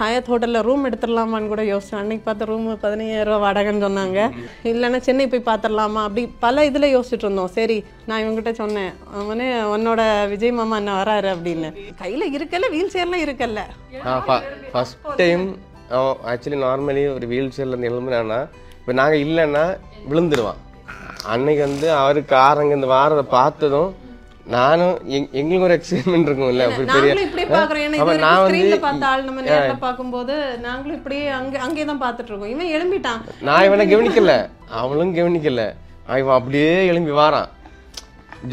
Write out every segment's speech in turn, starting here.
Hayat ஹோட்டலில் room எடுத்துடலாமான்னு கூட யோசிச்சேன் அன்றைக்கி பார்த்து ரூம் பதினையாயிரரூவா வாடகைன்னு சொன்னாங்க இல்லைன்னா சென்னை போய் பார்த்துடலாமா அப்படி பல இதில் யோசிச்சுட்டு இருந்தோம் சரி நான் இவங்ககிட்ட சொன்னேன் அவனே உன்னோட விஜய் மாமா என்ன வராரு அப்படின்னு கையில் இருக்கல வீல் சேர்லாம் இருக்கல ஃபஸ்ட் டைம் ஆக்சுவலி நார்மலி ஒரு வீல் சேரில் நிலம்புனா இப்போ நாங்கள் இல்லைன்னா விழுந்துடுவான் அன்னைக்கு வந்து அவருக்கு ஆரங்க இந்த வாரத்தை பார்த்ததும் நானும் எங்களுக்கு ஒரு எக்ஸ்பீரிமெண்ட் இருக்கும் இல்ல அப்படி பெரிய இப்படி பாக்குறோம் நான் வந்து பார்த்த நம்ம நேர்ல பாக்கும்போது நாங்களும் இப்படியே அங்க அங்கே தான் பாத்துட்டு இருக்கோம் இவன் எழும்பிட்டான் நான் இவனை கவனிக்கல அவளும் கவனிக்கல இவன் அப்படியே எழும்பி வாரான்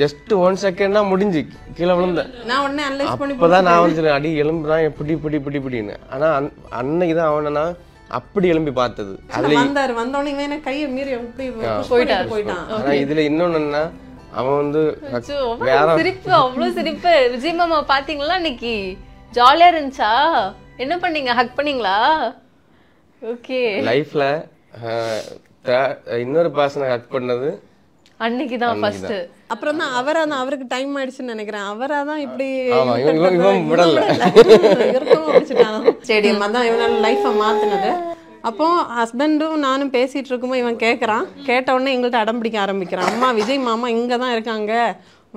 ஜஸ்ட் ஒன் செகண்ட்னா முடிஞ்சு கீழே விழுந்த நான் உடனே பண்ணி அப்பதான் நான் வந்து அடி எலும்புறான் இப்படி இப்படி இப்படி இப்படின்னு ஆனா அன்னைக்கு தான் அவனா அப்படி எலும்பி பார்த்தது அதுல வந்தாரு வந்தவனே கையை மீறி அப்படி போயிட்டான் போயிட்டான் ஆனா இதுல இன்னொன்னு அவன் வந்து சிரிப்பு அவ்வளவு சிரிப்பு விஜய் மாமா பாத்தீங்களா இன்னைக்கு ஜாலியா இருந்துச்சா என்ன பண்ணீங்க ஹக் பண்ணீங்களா ஓகே லைஃப்ல இன்னொரு பர்சனை ஹக் பண்ணது அன்னைக்கு தான் ஃபர்ஸ்ட் அப்புறம் தான் அவரா தான் அவருக்கு டைம் ஆயிடுச்சுன்னு நினைக்கிறேன் அவரா தான் இப்படி விடல சரி அதான் இவனால லைஃபை மாத்தினது அப்போ ஹஸ்பண்டும் நானும் பேசிகிட்டு இருக்கும்போது இவன் கேட்குறான் கேட்ட உடனே எங்கள்கிட்ட அடம் பிடிக்க ஆரம்பிக்கிறான் அம்மா விஜய் மாமா இங்கே தான் இருக்காங்க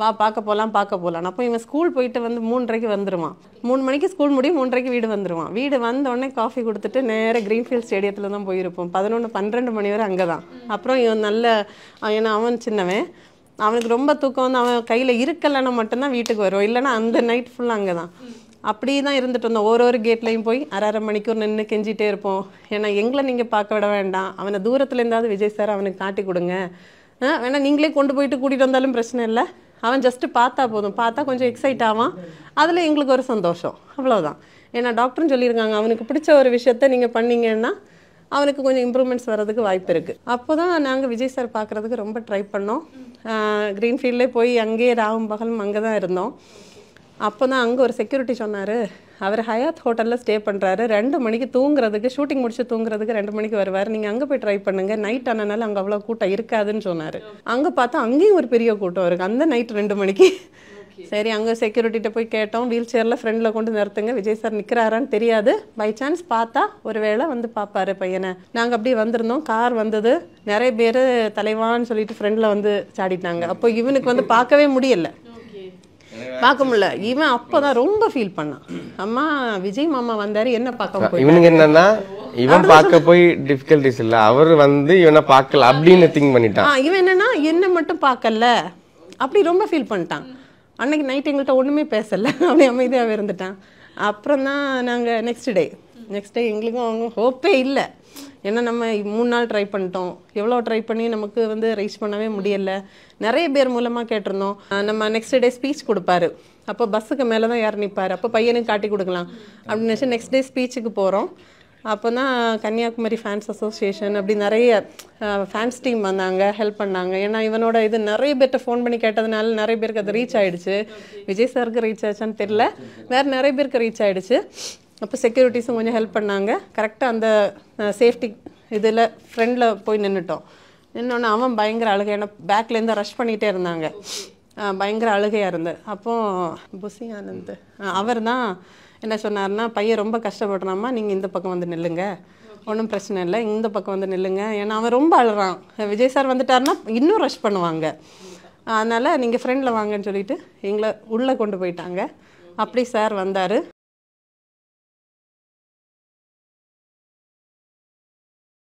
வா பார்க்க போகலாம் பார்க்க போகலாம் அப்போ இவன் ஸ்கூல் போயிட்டு வந்து மூன்றரைக்கு வந்துடுவான் மூணு மணிக்கு ஸ்கூல் முடியும் மூன்றரைக்கு வீடு வந்துடுவான் வீடு வந்தோடனே காஃபி கொடுத்துட்டு நேராக க்ரீன்ஃபீல்ட் ஸ்டேடியத்தில் தான் போயிருப்போம் பதினொன்று பன்னெண்டு மணி வரை அங்கே தான் அப்புறம் இவன் நல்ல ஏன்னா அவன் சின்னவன் அவனுக்கு ரொம்ப தூக்கம் வந்து அவன் கையில் இருக்கலைன்னா மட்டும்தான் வீட்டுக்கு வருவோம் இல்லைனா அந்த நைட் ஃபுல்லாக அங்கே தான் அப்படியே தான் இருந்துட்டு இருந்தோம் ஒரு ஒரு கேட்லையும் போய் அரை அரை மணிக்கூர் நின்று கெஞ்சிகிட்டே இருப்போம் ஏன்னா எங்களை நீங்கள் பார்க்க விட வேண்டாம் அவனை தூரத்தில் இருந்தாவது விஜய் சார் அவனுக்கு காட்டி கொடுங்க வேணா நீங்களே கொண்டு போயிட்டு கூட்டிகிட்டு வந்தாலும் பிரச்சனை இல்லை அவன் ஜஸ்ட்டு பார்த்தா போதும் பார்த்தா கொஞ்சம் எக்ஸைட் ஆவான் அதில் எங்களுக்கு ஒரு சந்தோஷம் அவ்வளோதான் ஏன்னா டாக்டரும் சொல்லியிருக்காங்க அவனுக்கு பிடிச்ச ஒரு விஷயத்த நீங்கள் பண்ணிங்கன்னா அவனுக்கு கொஞ்சம் இம்ப்ரூவ்மெண்ட்ஸ் வர்றதுக்கு வாய்ப்பு இருக்குது அப்போ தான் நாங்கள் விஜய் சார் பார்க்குறதுக்கு ரொம்ப ட்ரை பண்ணோம் க்ரீன்ஃபீல்டில் போய் அங்கேயே ராவும் பகலும் அங்கே தான் இருந்தோம் அப்போ தான் அங்கே ஒரு செக்யூரிட்டி சொன்னார் அவர் ஹயாத் ஹோட்டலில் ஸ்டே பண்ணுறாரு ரெண்டு மணிக்கு தூங்குறதுக்கு ஷூட்டிங் முடிச்சு தூங்குறதுக்கு ரெண்டு மணிக்கு வருவார் நீங்கள் அங்கே போய் ட்ரை பண்ணுங்கள் நைட் ஆனனால அங்கே அவ்வளோ கூட்டம் இருக்காதுன்னு சொன்னார் அங்கே பார்த்தா அங்கேயும் ஒரு பெரிய கூட்டம் இருக்குது அந்த நைட் ரெண்டு மணிக்கு சரி அங்கே செக்யூரிட்டிகிட்ட போய் கேட்டோம் வீல் சேரில் ஃப்ரெண்டில் கொண்டு நிறுத்துங்க விஜய் சார் நிற்கிறாரான்னு தெரியாது பை சான்ஸ் பார்த்தா ஒரு வேளை வந்து பார்ப்பாரு பையனை நாங்கள் அப்படியே வந்திருந்தோம் கார் வந்தது நிறைய பேர் தலைவான்னு சொல்லிட்டு ஃப்ரெண்டில் வந்து சாடிட்டாங்க அப்போ இவனுக்கு வந்து பார்க்கவே முடியல பார்க்க முடியல இவன் அப்பதான் ரொம்ப ஃபீல் பண்ணான் அம்மா விஜய் மாமா வந்தாரு என்ன பார்க்க இவனுக்கு என்னன்னா இவன் பார்க்க போய் டிஃபிகல்டிஸ் இல்ல அவர் வந்து இவனை பார்க்கல அப்படின்னு திங்க் பண்ணிட்டான் இவன் என்னன்னா என்ன மட்டும் பார்க்கல அப்படி ரொம்ப ஃபீல் பண்ணிட்டான் அன்னைக்கு நைட் எங்கள்கிட்ட ஒன்றுமே பேசலை அப்படியே அமைதியாக இருந்துட்டான் அப்புறம் தான் நாங்கள் நெக்ஸ்ட் டே நெக்ஸ்ட் டே எங்களுக்கும் அவங்க ஹோப்பே இல்லை ஏன்னா நம்ம மூணு நாள் ட்ரை பண்ணிட்டோம் எவ்வளோ ட்ரை பண்ணி நமக்கு வந்து ரைஸ் பண்ணவே முடியல நிறைய பேர் மூலமாக கேட்டிருந்தோம் நம்ம நெக்ஸ்ட் டே ஸ்பீச் கொடுப்பாரு அப்போ பஸ்ஸுக்கு மேலே தான் யார் நிற்பார் அப்போ பையனுக்கு காட்டி கொடுக்கலாம் அப்படின்னு நினச்சி நெக்ஸ்ட் டே ஸ்பீச்சுக்கு போகிறோம் அப்போ தான் கன்னியாகுமரி ஃபேன்ஸ் அசோசியேஷன் அப்படி நிறைய ஃபேன்ஸ் டீம் வந்தாங்க ஹெல்ப் பண்ணாங்க ஏன்னா இவனோட இது நிறைய பேர்கிட்ட ஃபோன் பண்ணி கேட்டதுனால நிறைய பேருக்கு அது ரீச் ஆகிடுச்சு விஜய் சாருக்கு ரீச் ஆச்சான்னு தெரில வேறு நிறைய பேருக்கு ரீச் ஆகிடுச்சு அப்போ செக்யூரிட்டிஸும் கொஞ்சம் ஹெல்ப் பண்ணாங்க கரெக்டாக அந்த சேஃப்டி இதில் ஃப்ரெண்டில் போய் நின்றுட்டோம் நின்னோடனே அவன் பயங்கர அழுகையான பேக்லேருந்து ரஷ் பண்ணிகிட்டே இருந்தாங்க பயங்கர அழுகையாக இருந்தது அப்போது புசி ஆனந்த் அவர் தான் என்ன சொன்னார்னா பையன் ரொம்ப கஷ்டப்படுறாமா நீங்கள் இந்த பக்கம் வந்து நில்லுங்க ஒன்றும் பிரச்சனை இல்லை இந்த பக்கம் வந்து நில்லுங்க ஏன்னா அவன் ரொம்ப அழுறான் விஜய் சார் வந்துட்டார்னா இன்னும் ரஷ் பண்ணுவாங்க அதனால் நீங்கள் ஃப்ரெண்டில் வாங்கன்னு சொல்லிட்டு எங்களை உள்ளே கொண்டு போயிட்டாங்க அப்படி சார் வந்தார்